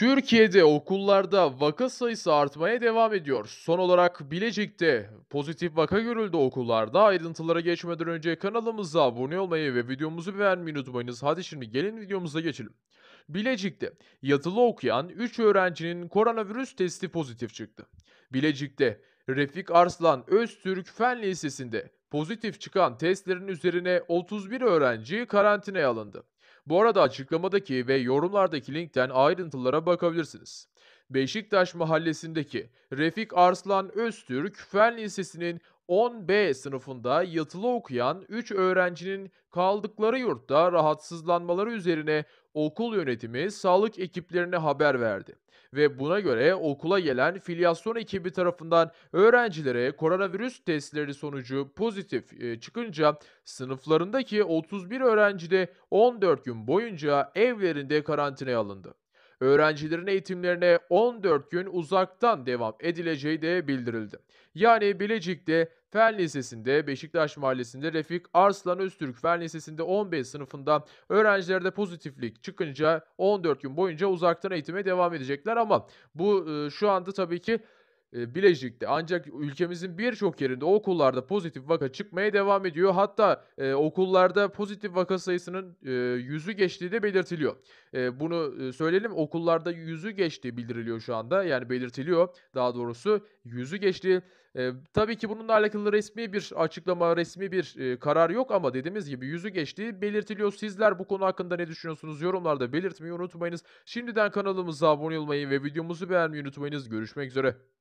Türkiye'de okullarda vaka sayısı artmaya devam ediyor. Son olarak Bilecik'te pozitif vaka görüldü okullarda. Ayrıntılara geçmeden önce kanalımıza abone olmayı ve videomuzu beğenmeyi unutmayınız. Hadi şimdi gelin videomuza geçelim. Bilecik'te yatılı okuyan 3 öğrencinin koronavirüs testi pozitif çıktı. Bilecik'te Refik Arslan Öztürk Fen Lisesi'nde pozitif çıkan testlerin üzerine 31 öğrenci karantinaya alındı. Bu arada açıklamadaki ve yorumlardaki linkten ayrıntılara bakabilirsiniz. Beşiktaş mahallesindeki Refik Arslan Öztürk Fen Lisesi'nin 10B sınıfında yatılı okuyan 3 öğrencinin kaldıkları yurtta rahatsızlanmaları üzerine okul yönetimi sağlık ekiplerine haber verdi ve buna göre okula gelen filyasyon ekibi tarafından öğrencilere koronavirüs testleri sonucu pozitif e, çıkınca sınıflarındaki 31 öğrenci de 14 gün boyunca evlerinde karantinaya alındı. Öğrencilerin eğitimlerine 14 gün uzaktan devam edileceği de bildirildi. Yani Bilecik'te Fen Lisesi'nde, Beşiktaş Mahallesi'nde Refik Arslan Öztürk Fen Lisesi'nde 15 sınıfında öğrencilerde pozitiflik çıkınca 14 gün boyunca uzaktan eğitime devam edecekler ama bu ıı, şu anda tabii ki Bilecik'te ancak ülkemizin birçok yerinde okullarda pozitif vaka çıkmaya devam ediyor. Hatta e, okullarda pozitif vaka sayısının e, yüzü geçtiği de belirtiliyor. E, bunu söyleyelim okullarda yüzü geçtiği bildiriliyor şu anda yani belirtiliyor daha doğrusu yüzü geçtiği. E, tabii ki bununla alakalı resmi bir açıklama, resmi bir e, karar yok ama dediğimiz gibi yüzü geçtiği belirtiliyor. Sizler bu konu hakkında ne düşünüyorsunuz? Yorumlarda belirtmeyi unutmayınız. Şimdiden kanalımıza abone olmayı ve videomuzu beğenmeyi unutmayınız. Görüşmek üzere.